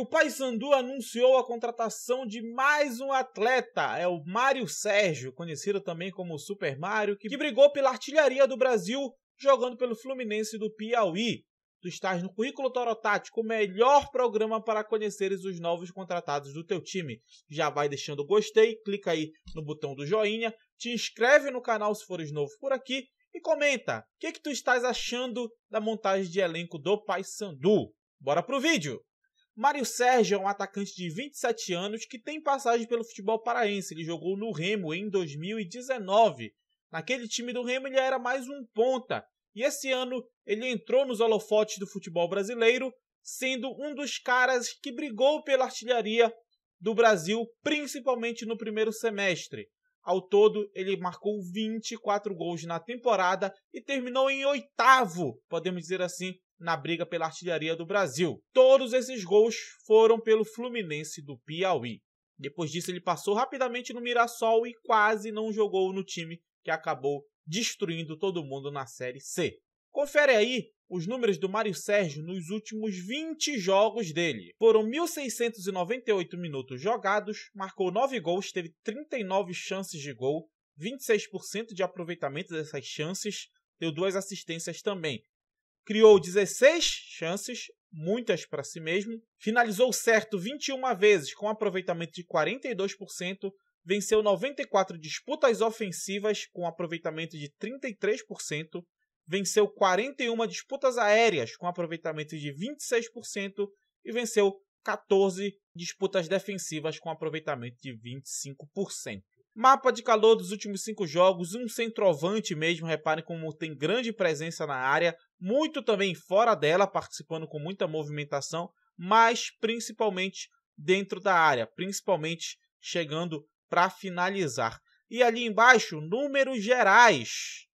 o Paysandu anunciou a contratação de mais um atleta, é o Mário Sérgio, conhecido também como Super Mario, que brigou pela artilharia do Brasil jogando pelo Fluminense do Piauí. Tu estás no Currículo Torotático, o melhor programa para conheceres os novos contratados do teu time. Já vai deixando o gostei, clica aí no botão do joinha, te inscreve no canal se fores novo por aqui e comenta o que, que tu estás achando da montagem de elenco do Paysandu. Bora pro vídeo! Mário Sérgio é um atacante de 27 anos que tem passagem pelo futebol paraense. Ele jogou no Remo em 2019. Naquele time do Remo ele era mais um ponta. E esse ano ele entrou nos holofotes do futebol brasileiro, sendo um dos caras que brigou pela artilharia do Brasil, principalmente no primeiro semestre. Ao todo, ele marcou 24 gols na temporada e terminou em oitavo, podemos dizer assim, na briga pela artilharia do Brasil. Todos esses gols foram pelo Fluminense do Piauí. Depois disso, ele passou rapidamente no Mirassol e quase não jogou no time que acabou destruindo todo mundo na Série C. Confere aí os números do Mário Sérgio nos últimos 20 jogos dele. Foram 1.698 minutos jogados, marcou 9 gols, teve 39 chances de gol, 26% de aproveitamento dessas chances, deu duas assistências também. Criou 16 chances, muitas para si mesmo, finalizou certo 21 vezes, com aproveitamento de 42%, venceu 94 disputas ofensivas, com aproveitamento de 33%, venceu 41 disputas aéreas com aproveitamento de 26% e venceu 14 disputas defensivas com aproveitamento de 25%. Mapa de calor dos últimos cinco jogos, um centroavante mesmo, reparem como tem grande presença na área, muito também fora dela, participando com muita movimentação, mas principalmente dentro da área, principalmente chegando para finalizar. E ali embaixo, números gerais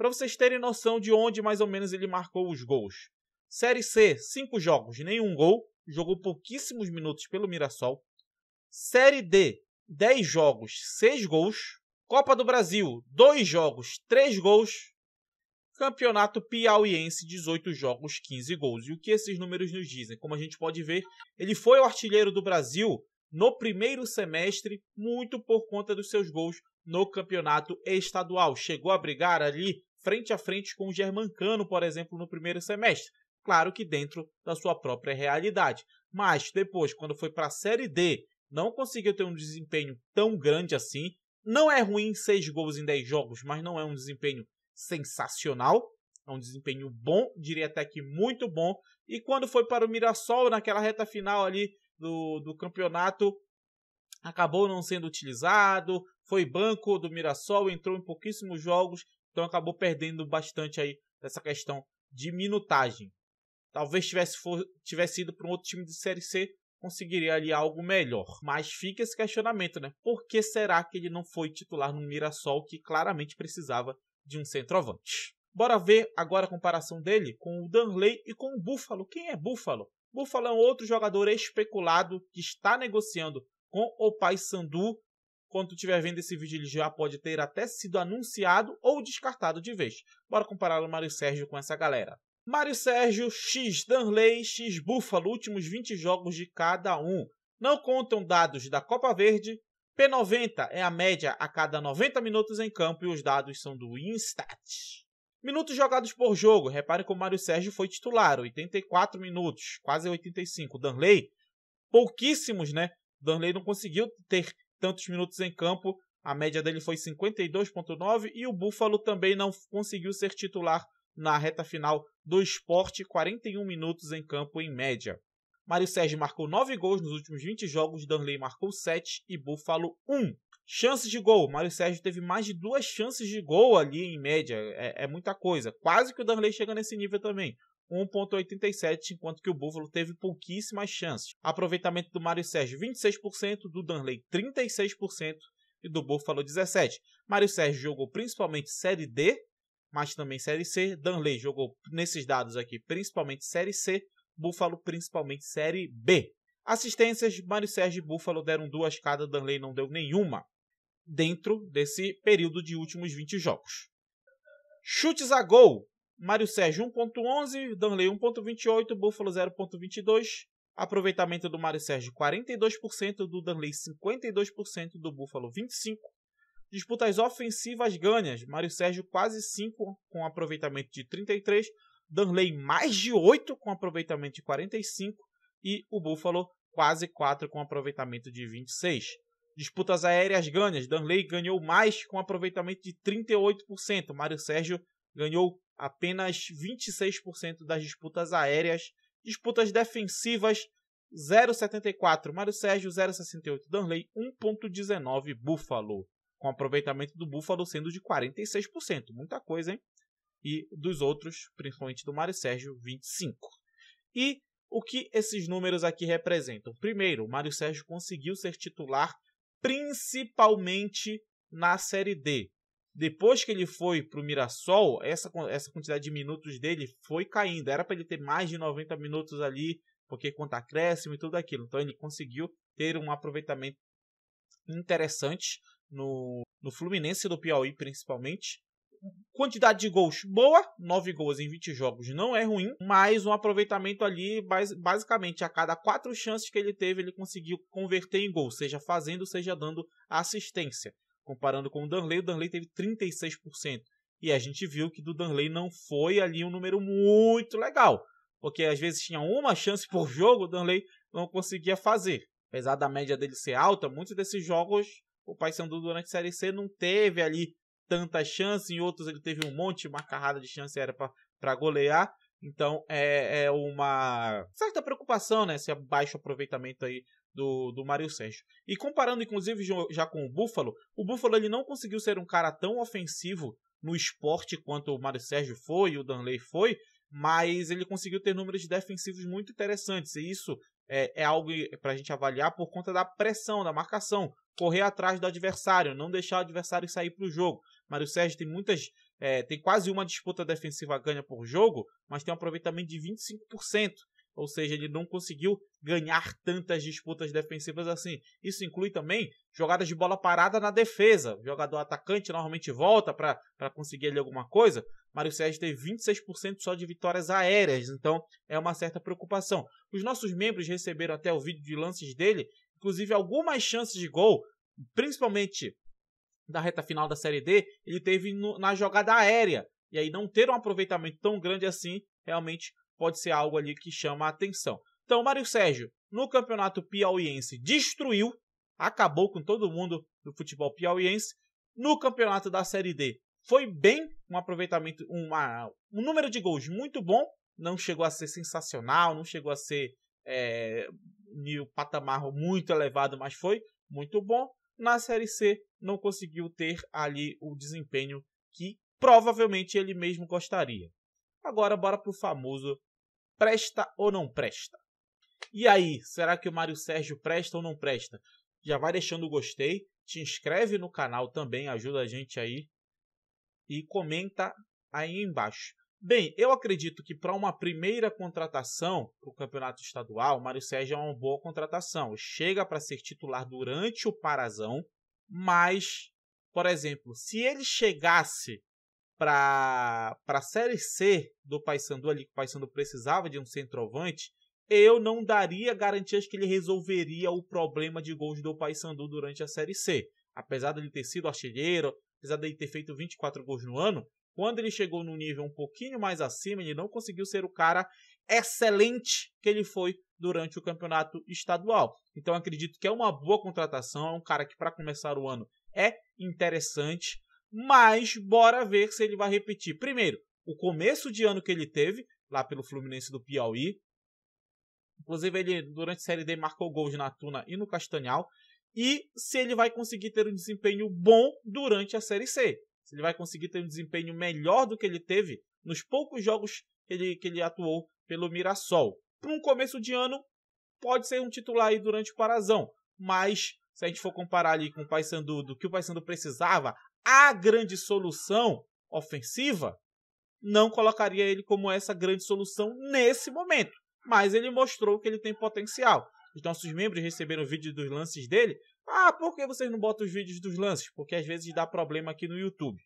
para vocês terem noção de onde mais ou menos ele marcou os gols. Série C, 5 jogos, nenhum gol, jogou pouquíssimos minutos pelo Mirassol. Série D, 10 jogos, 6 gols. Copa do Brasil, 2 jogos, 3 gols. Campeonato Piauiense, 18 jogos, 15 gols. E o que esses números nos dizem? Como a gente pode ver, ele foi o artilheiro do Brasil no primeiro semestre, muito por conta dos seus gols no campeonato estadual. Chegou a brigar ali frente a frente com o Germancano, por exemplo, no primeiro semestre. Claro que dentro da sua própria realidade. Mas depois, quando foi para a Série D, não conseguiu ter um desempenho tão grande assim. Não é ruim seis gols em dez jogos, mas não é um desempenho sensacional. É um desempenho bom, diria até que muito bom. E quando foi para o Mirassol, naquela reta final ali do, do campeonato, acabou não sendo utilizado, foi banco do Mirassol, entrou em pouquíssimos jogos então acabou perdendo bastante aí essa questão de minutagem. Talvez tivesse, for, tivesse ido para um outro time de Série C, conseguiria ali algo melhor. Mas fica esse questionamento, né? Por que será que ele não foi titular no Mirassol, que claramente precisava de um centroavante? Bora ver agora a comparação dele com o Danley e com o Buffalo. Quem é Buffalo? Buffalo é um outro jogador especulado que está negociando com o Paysandu quando tu estiver vendo esse vídeo, ele já pode ter até sido anunciado ou descartado de vez. Bora comparar o Mário Sérgio com essa galera. Mário Sérgio, X Danley, X Buffalo, últimos 20 jogos de cada um. Não contam dados da Copa Verde. P90 é a média a cada 90 minutos em campo e os dados são do Instat. Minutos jogados por jogo. Repare que o Mário Sérgio foi titular, 84 minutos, quase 85. Danley, pouquíssimos, né? Danley não conseguiu ter tantos minutos em campo. A média dele foi 52,9 e o Buffalo também não conseguiu ser titular na reta final do esporte, 41 minutos em campo em média. Mário Sérgio marcou 9 gols nos últimos 20 jogos, Danley marcou 7 e Buffalo 1. Chances de gol. Mário Sérgio teve mais de duas chances de gol ali em média. É, é muita coisa. Quase que o Danley chega nesse nível também. 1,87, enquanto que o Buffalo teve pouquíssimas chances. Aproveitamento do Mário Sérgio 26%, do Danley 36% e do Buffalo 17%. Mário Sérgio jogou principalmente Série D, mas também Série C. Danley jogou, nesses dados aqui, principalmente Série C. Buffalo principalmente Série B. Assistências, Mário Sérgio e Buffalo deram duas cada, Danley não deu nenhuma dentro desse período de últimos 20 jogos. Chutes a gol, Mário Sérgio 1.11, Danley 1.28, Buffalo 0.22. Aproveitamento do Mário Sérgio 42%, do Danley 52%, do Buffalo 25%. Disputas ofensivas ganhas. Mário Sérgio quase 5 com aproveitamento de 33, Danley mais de 8 com aproveitamento de 45 e o Buffalo quase 4 com aproveitamento de 26. Disputas aéreas ganhas. Danley ganhou mais com aproveitamento de 38%. Mário Sérgio ganhou apenas 26% das disputas aéreas, disputas defensivas 0,74 Mário Sérgio, 0,68 Danley, 1,19 Buffalo, com aproveitamento do Buffalo sendo de 46%, muita coisa, hein? E dos outros, principalmente do Mário Sérgio, 25%. E o que esses números aqui representam? Primeiro, o Mário Sérgio conseguiu ser titular principalmente na Série D. Depois que ele foi pro Mirassol, essa, essa quantidade de minutos dele foi caindo. Era para ele ter mais de 90 minutos ali, porque conta acréscimo e tudo aquilo. Então ele conseguiu ter um aproveitamento interessante no, no Fluminense do Piauí, principalmente. Quantidade de gols boa, 9 gols em 20 jogos não é ruim, mas um aproveitamento ali, basicamente, a cada quatro chances que ele teve, ele conseguiu converter em gol, seja fazendo, seja dando assistência comparando com o Danley, o Danley teve 36%. E a gente viu que do Danley não foi ali um número muito legal, porque às vezes tinha uma chance por jogo, o Danley não conseguia fazer. Apesar da média dele ser alta, muitos desses jogos o Paysandu durante a Série C não teve ali tanta chance, em outros ele teve um monte, uma carrada de chance era para golear. Então é, é, uma certa preocupação, né? Esse baixo aproveitamento aí do, do Mário Sérgio. E comparando, inclusive, já com o Buffalo, o Buffalo ele não conseguiu ser um cara tão ofensivo no esporte quanto o Mário Sérgio foi, o Danley foi, mas ele conseguiu ter números defensivos muito interessantes. E isso é, é algo para a gente avaliar por conta da pressão, da marcação, correr atrás do adversário, não deixar o adversário sair para o jogo. Mário Sérgio tem muitas. É, tem quase uma disputa defensiva ganha por jogo, mas tem um aproveitamento de 25% ou seja, ele não conseguiu ganhar tantas disputas defensivas assim. Isso inclui também jogadas de bola parada na defesa. O jogador atacante normalmente volta para conseguir ali alguma coisa. Mário Sérgio tem 26% só de vitórias aéreas, então é uma certa preocupação. Os nossos membros receberam até o vídeo de lances dele, inclusive algumas chances de gol, principalmente da reta final da Série D, ele teve no, na jogada aérea. E aí não ter um aproveitamento tão grande assim realmente pode ser algo ali que chama a atenção. Então, Mário Sérgio, no campeonato piauiense, destruiu, acabou com todo mundo do futebol piauiense. No campeonato da Série D, foi bem, um aproveitamento, uma, um número de gols muito bom, não chegou a ser sensacional, não chegou a ser é, um patamar muito elevado, mas foi muito bom. Na Série C, não conseguiu ter ali o desempenho que provavelmente ele mesmo gostaria. Agora, bora para o famoso presta ou não presta? E aí, será que o Mário Sérgio presta ou não presta? Já vai deixando o gostei, te inscreve no canal também, ajuda a gente aí e comenta aí embaixo. Bem, eu acredito que para uma primeira contratação para o campeonato estadual, o Mário Sérgio é uma boa contratação. Chega para ser titular durante o Parazão, mas, por exemplo, se ele chegasse para a Série C do Paysandu, ali que o Paysandu precisava de um centroavante, eu não daria garantias que ele resolveria o problema de gols do Paysandu durante a Série C. Apesar dele ter sido artilheiro, apesar dele ter feito 24 gols no ano, quando ele chegou num nível um pouquinho mais acima, ele não conseguiu ser o cara excelente que ele foi durante o campeonato estadual. Então acredito que é uma boa contratação, é um cara que para começar o ano é interessante mas bora ver se ele vai repetir. Primeiro, o começo de ano que ele teve, lá pelo Fluminense do Piauí. Inclusive, ele durante a Série D marcou gols na Tuna e no Castanhal. E se ele vai conseguir ter um desempenho bom durante a Série C. Se ele vai conseguir ter um desempenho melhor do que ele teve nos poucos jogos que ele, que ele atuou pelo Mirassol. Para um começo de ano, pode ser um titular aí durante o Parazão. Mas se a gente for comparar ali com o Paysandu, do que o Paysandu precisava, a grande solução ofensiva, não colocaria ele como essa grande solução nesse momento. Mas ele mostrou que ele tem potencial. Os nossos membros receberam vídeo dos lances dele. Ah, por que vocês não botam os vídeos dos lances? Porque às vezes dá problema aqui no YouTube.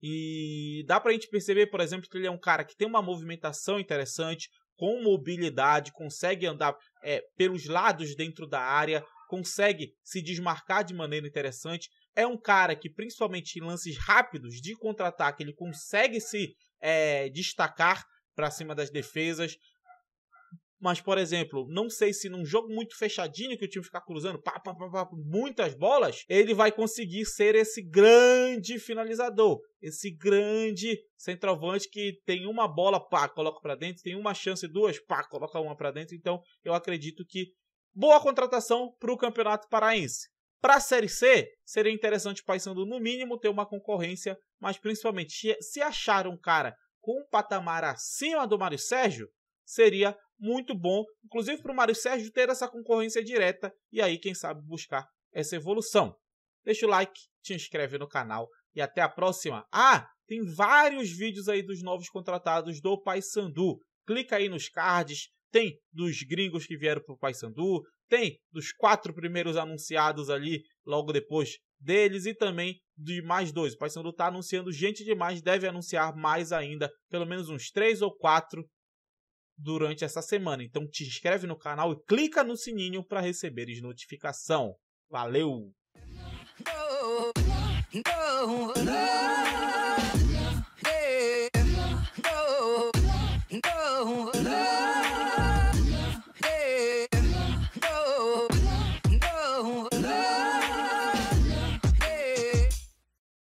E dá pra gente perceber, por exemplo, que ele é um cara que tem uma movimentação interessante, com mobilidade, consegue andar é, pelos lados dentro da área, consegue se desmarcar de maneira interessante é um cara que, principalmente em lances rápidos de contra-ataque, ele consegue se é, destacar para cima das defesas. Mas, por exemplo, não sei se num jogo muito fechadinho que o time ficar cruzando pá, pá, pá, pá, muitas bolas, ele vai conseguir ser esse grande finalizador, esse grande centroavante que tem uma bola, pá, coloca para dentro, tem uma chance, duas, pá, coloca uma para dentro. Então, eu acredito que boa contratação para o Campeonato Paraense. Para a Série C, seria interessante o Paysandu, no mínimo, ter uma concorrência, mas principalmente se achar um cara com um patamar acima do Mário Sérgio, seria muito bom, inclusive para o Mário Sérgio ter essa concorrência direta e aí, quem sabe, buscar essa evolução. Deixa o like, te inscreve no canal e até a próxima. Ah, tem vários vídeos aí dos novos contratados do Paysandu. Clica aí nos cards, tem dos gringos que vieram para o Paysandu, tem dos quatro primeiros anunciados ali logo depois deles e também de mais dois. O Paysandu está anunciando gente demais, deve anunciar mais ainda, pelo menos uns três ou quatro durante essa semana. Então te inscreve no canal e clica no sininho para receberes notificação. Valeu!